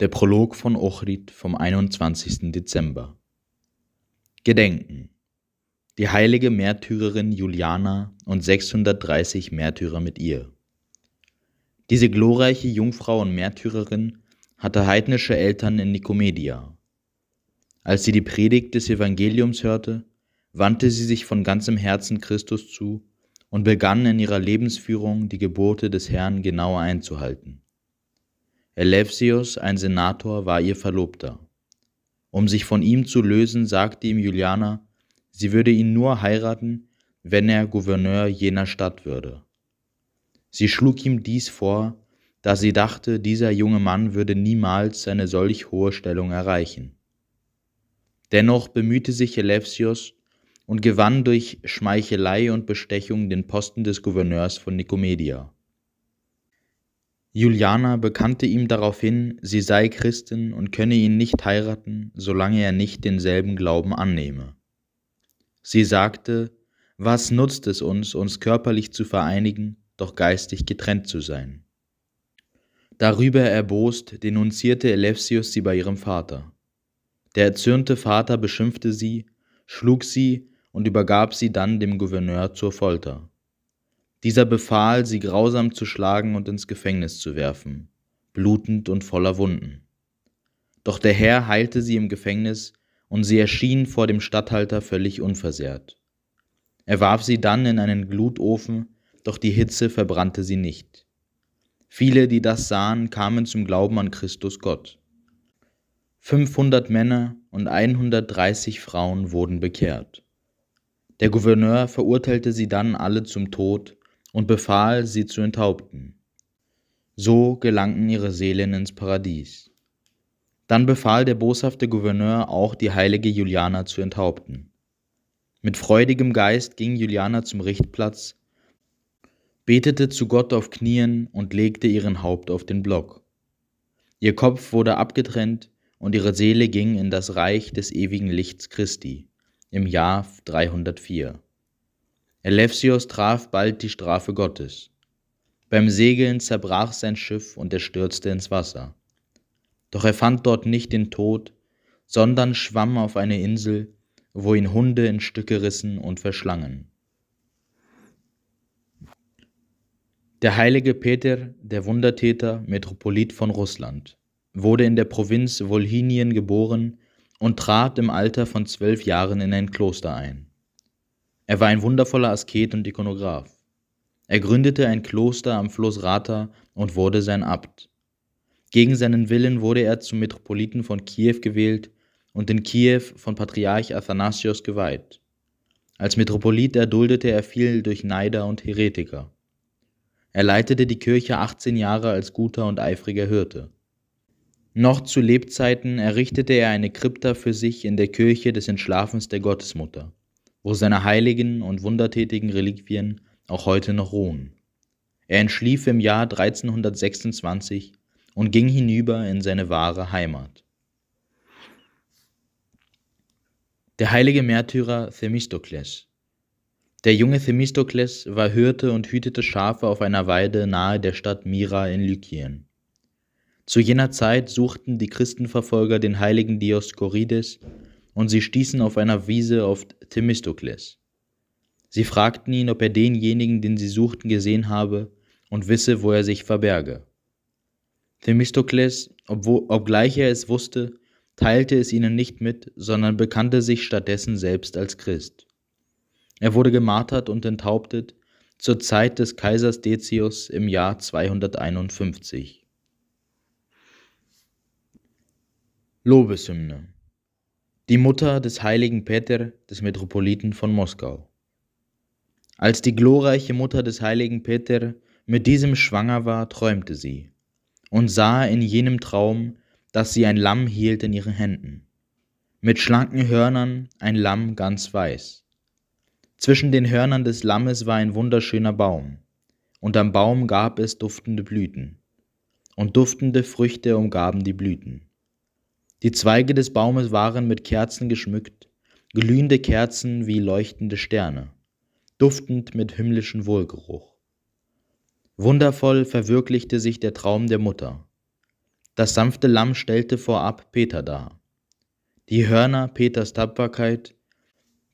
Der Prolog von Ochrid vom 21. Dezember. Gedenken. Die heilige Märtyrerin Juliana und 630 Märtyrer mit ihr. Diese glorreiche Jungfrau und Märtyrerin hatte heidnische Eltern in Nikomedia. Als sie die Predigt des Evangeliums hörte, wandte sie sich von ganzem Herzen Christus zu und begann in ihrer Lebensführung die Gebote des Herrn genauer einzuhalten. Helevsius, ein Senator, war ihr Verlobter. Um sich von ihm zu lösen, sagte ihm Juliana, sie würde ihn nur heiraten, wenn er Gouverneur jener Stadt würde. Sie schlug ihm dies vor, da sie dachte, dieser junge Mann würde niemals eine solch hohe Stellung erreichen. Dennoch bemühte sich Helevsius und gewann durch Schmeichelei und Bestechung den Posten des Gouverneurs von Nikomedia. Juliana bekannte ihm daraufhin, sie sei Christin und könne ihn nicht heiraten, solange er nicht denselben Glauben annehme. Sie sagte, was nutzt es uns, uns körperlich zu vereinigen, doch geistig getrennt zu sein? Darüber erbost denunzierte Elefsius sie bei ihrem Vater. Der erzürnte Vater beschimpfte sie, schlug sie und übergab sie dann dem Gouverneur zur Folter. Dieser befahl, sie grausam zu schlagen und ins Gefängnis zu werfen, blutend und voller Wunden. Doch der Herr heilte sie im Gefängnis, und sie erschien vor dem Statthalter völlig unversehrt. Er warf sie dann in einen Glutofen, doch die Hitze verbrannte sie nicht. Viele, die das sahen, kamen zum Glauben an Christus Gott. 500 Männer und 130 Frauen wurden bekehrt. Der Gouverneur verurteilte sie dann alle zum Tod und befahl, sie zu enthaupten. So gelangten ihre Seelen ins Paradies. Dann befahl der boshafte Gouverneur auch, die heilige Juliana zu enthaupten. Mit freudigem Geist ging Juliana zum Richtplatz, betete zu Gott auf Knien und legte ihren Haupt auf den Block. Ihr Kopf wurde abgetrennt und ihre Seele ging in das Reich des ewigen Lichts Christi im Jahr 304. Elefsios traf bald die Strafe Gottes. Beim Segeln zerbrach sein Schiff und er stürzte ins Wasser. Doch er fand dort nicht den Tod, sondern schwamm auf eine Insel, wo ihn Hunde in Stücke rissen und verschlangen. Der heilige Peter, der Wundertäter, Metropolit von Russland, wurde in der Provinz Wolhinien geboren und trat im Alter von zwölf Jahren in ein Kloster ein. Er war ein wundervoller Asket und Ikonograph. Er gründete ein Kloster am Fluss Rata und wurde sein Abt. Gegen seinen Willen wurde er zum Metropoliten von Kiew gewählt und in Kiew von Patriarch Athanasios geweiht. Als Metropolit erduldete er viel durch Neider und Heretiker. Er leitete die Kirche 18 Jahre als guter und eifriger Hirte. Noch zu Lebzeiten errichtete er eine Krypta für sich in der Kirche des Entschlafens der Gottesmutter wo seine heiligen und wundertätigen Reliquien auch heute noch ruhen. Er entschlief im Jahr 1326 und ging hinüber in seine wahre Heimat. Der heilige Märtyrer Themistokles. Der junge Themistokles war Hirte und hütete Schafe auf einer Weide nahe der Stadt Myra in Lykien. Zu jener Zeit suchten die Christenverfolger den heiligen Dioskorides und sie stießen auf einer Wiese auf Themistokles. Sie fragten ihn, ob er denjenigen, den sie suchten, gesehen habe und wisse, wo er sich verberge. Themistokles, obgleich er es wusste, teilte es ihnen nicht mit, sondern bekannte sich stattdessen selbst als Christ. Er wurde gemartert und enthauptet zur Zeit des Kaisers Decius im Jahr 251. Lobeshymne die Mutter des heiligen Peter, des Metropoliten von Moskau. Als die glorreiche Mutter des heiligen Peter mit diesem schwanger war, träumte sie und sah in jenem Traum, dass sie ein Lamm hielt in ihren Händen, mit schlanken Hörnern ein Lamm ganz weiß. Zwischen den Hörnern des Lammes war ein wunderschöner Baum, und am Baum gab es duftende Blüten, und duftende Früchte umgaben die Blüten. Die Zweige des Baumes waren mit Kerzen geschmückt, glühende Kerzen wie leuchtende Sterne, duftend mit himmlischen Wohlgeruch. Wundervoll verwirklichte sich der Traum der Mutter. Das sanfte Lamm stellte vorab Peter dar. Die Hörner Peters Tapferkeit,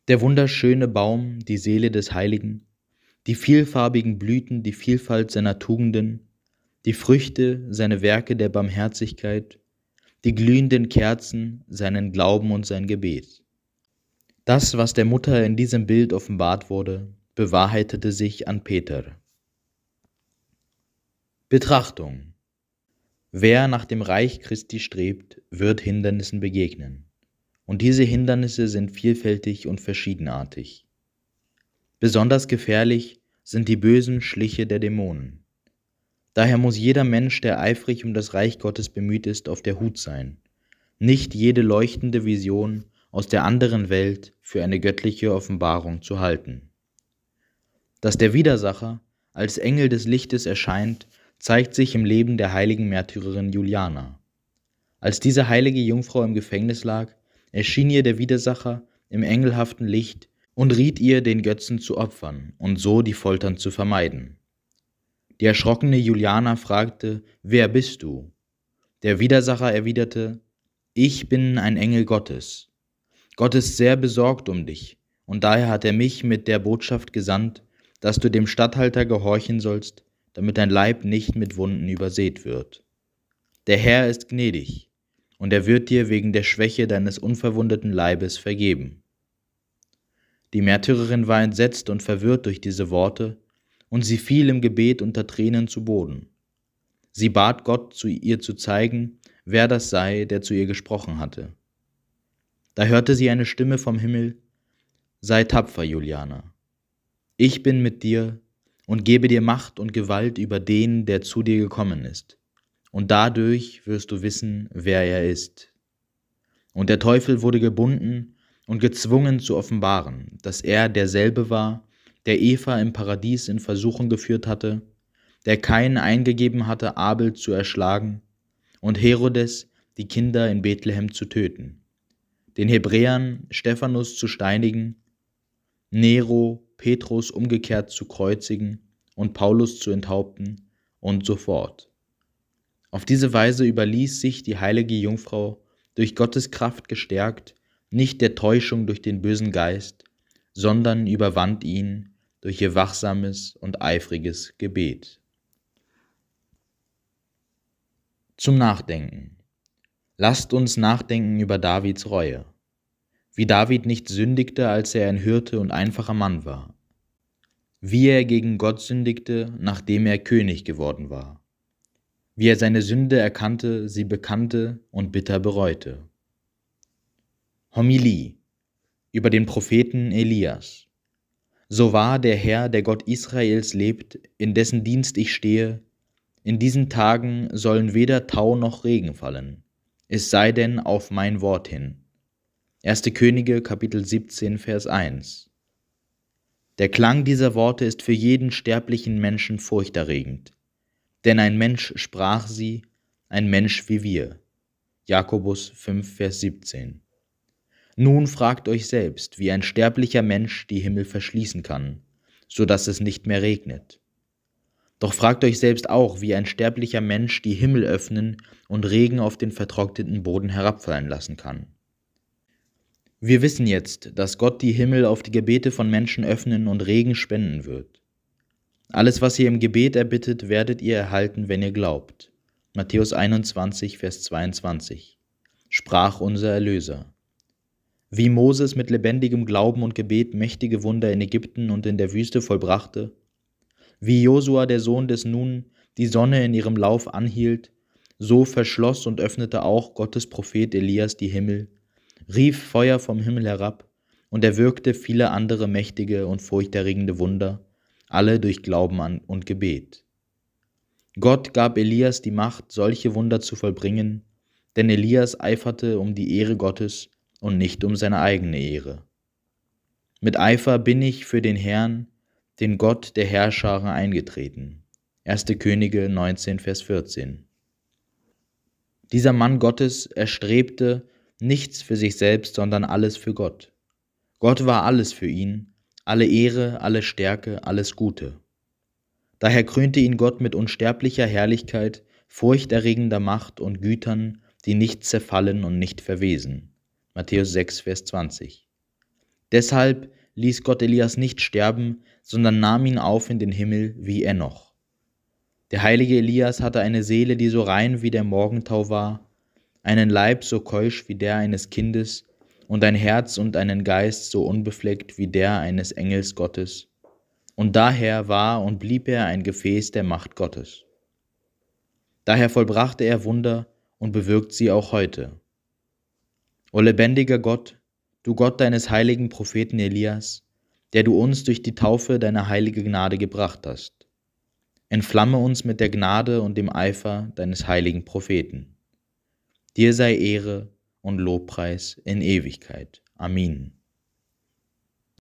der wunderschöne Baum, die Seele des Heiligen, die vielfarbigen Blüten, die Vielfalt seiner Tugenden, die Früchte, seine Werke der Barmherzigkeit, die glühenden Kerzen, seinen Glauben und sein Gebet. Das, was der Mutter in diesem Bild offenbart wurde, bewahrheitete sich an Peter. Betrachtung. Wer nach dem Reich Christi strebt, wird Hindernissen begegnen. Und diese Hindernisse sind vielfältig und verschiedenartig. Besonders gefährlich sind die bösen Schliche der Dämonen. Daher muss jeder Mensch, der eifrig um das Reich Gottes bemüht ist, auf der Hut sein. Nicht jede leuchtende Vision aus der anderen Welt für eine göttliche Offenbarung zu halten. Dass der Widersacher als Engel des Lichtes erscheint, zeigt sich im Leben der heiligen Märtyrerin Juliana. Als diese heilige Jungfrau im Gefängnis lag, erschien ihr der Widersacher im engelhaften Licht und riet ihr, den Götzen zu opfern und so die Foltern zu vermeiden. Die erschrockene Juliana fragte, wer bist du? Der Widersacher erwiderte, ich bin ein Engel Gottes. Gott ist sehr besorgt um dich, und daher hat er mich mit der Botschaft gesandt, dass du dem Statthalter gehorchen sollst, damit dein Leib nicht mit Wunden übersät wird. Der Herr ist gnädig, und er wird dir wegen der Schwäche deines unverwundeten Leibes vergeben. Die Märtyrerin war entsetzt und verwirrt durch diese Worte und sie fiel im Gebet unter Tränen zu Boden. Sie bat Gott, zu ihr zu zeigen, wer das sei, der zu ihr gesprochen hatte. Da hörte sie eine Stimme vom Himmel, Sei tapfer, Juliana. Ich bin mit dir und gebe dir Macht und Gewalt über den, der zu dir gekommen ist. Und dadurch wirst du wissen, wer er ist. Und der Teufel wurde gebunden und gezwungen zu offenbaren, dass er derselbe war, der Eva im Paradies in Versuchung geführt hatte, der Kain eingegeben hatte, Abel zu erschlagen, und Herodes, die Kinder in Bethlehem zu töten, den Hebräern Stephanus zu steinigen, Nero Petrus umgekehrt zu kreuzigen und Paulus zu enthaupten und so fort. Auf diese Weise überließ sich die heilige Jungfrau, durch Gottes Kraft gestärkt, nicht der Täuschung durch den bösen Geist, sondern überwand ihn durch ihr wachsames und eifriges Gebet. Zum Nachdenken. Lasst uns nachdenken über Davids Reue. Wie David nicht sündigte, als er ein Hirte und einfacher Mann war. Wie er gegen Gott sündigte, nachdem er König geworden war. Wie er seine Sünde erkannte, sie bekannte und bitter bereute. Homilie über den Propheten Elias. So wahr der Herr, der Gott Israels, lebt, in dessen Dienst ich stehe, in diesen Tagen sollen weder Tau noch Regen fallen, es sei denn auf mein Wort hin. 1. Könige, Kapitel 17, Vers 1. Der Klang dieser Worte ist für jeden sterblichen Menschen furchterregend, denn ein Mensch sprach sie, ein Mensch wie wir. Jakobus 5, Vers 17. Nun fragt euch selbst, wie ein sterblicher Mensch die Himmel verschließen kann, so dass es nicht mehr regnet. Doch fragt euch selbst auch, wie ein sterblicher Mensch die Himmel öffnen und Regen auf den vertrockneten Boden herabfallen lassen kann. Wir wissen jetzt, dass Gott die Himmel auf die Gebete von Menschen öffnen und Regen spenden wird. Alles, was ihr im Gebet erbittet, werdet ihr erhalten, wenn ihr glaubt. Matthäus 21, Vers 22. Sprach unser Erlöser wie Moses mit lebendigem Glauben und Gebet mächtige Wunder in Ägypten und in der Wüste vollbrachte, wie Josua der Sohn des Nun die Sonne in ihrem Lauf anhielt, so verschloss und öffnete auch Gottes Prophet Elias die Himmel, rief Feuer vom Himmel herab und erwirkte viele andere mächtige und furchterregende Wunder, alle durch Glauben an und Gebet. Gott gab Elias die Macht, solche Wunder zu vollbringen, denn Elias eiferte um die Ehre Gottes und nicht um seine eigene Ehre. Mit Eifer bin ich für den Herrn, den Gott der Herrscharen eingetreten. 1. Könige 19, Vers 14. Dieser Mann Gottes erstrebte nichts für sich selbst, sondern alles für Gott. Gott war alles für ihn, alle Ehre, alle Stärke, alles Gute. Daher krönte ihn Gott mit unsterblicher Herrlichkeit, furchterregender Macht und Gütern, die nicht zerfallen und nicht verwesen. Matthäus 6, Vers 20. Deshalb ließ Gott Elias nicht sterben, sondern nahm ihn auf in den Himmel wie Enoch. Der heilige Elias hatte eine Seele, die so rein wie der Morgentau war, einen Leib so keusch wie der eines Kindes und ein Herz und einen Geist so unbefleckt wie der eines Engels Gottes. Und daher war und blieb er ein Gefäß der Macht Gottes. Daher vollbrachte er Wunder und bewirkt sie auch heute. O lebendiger Gott, du Gott deines heiligen Propheten Elias, der du uns durch die Taufe deiner heiligen Gnade gebracht hast. Entflamme uns mit der Gnade und dem Eifer deines heiligen Propheten. Dir sei Ehre und Lobpreis in Ewigkeit. Amen.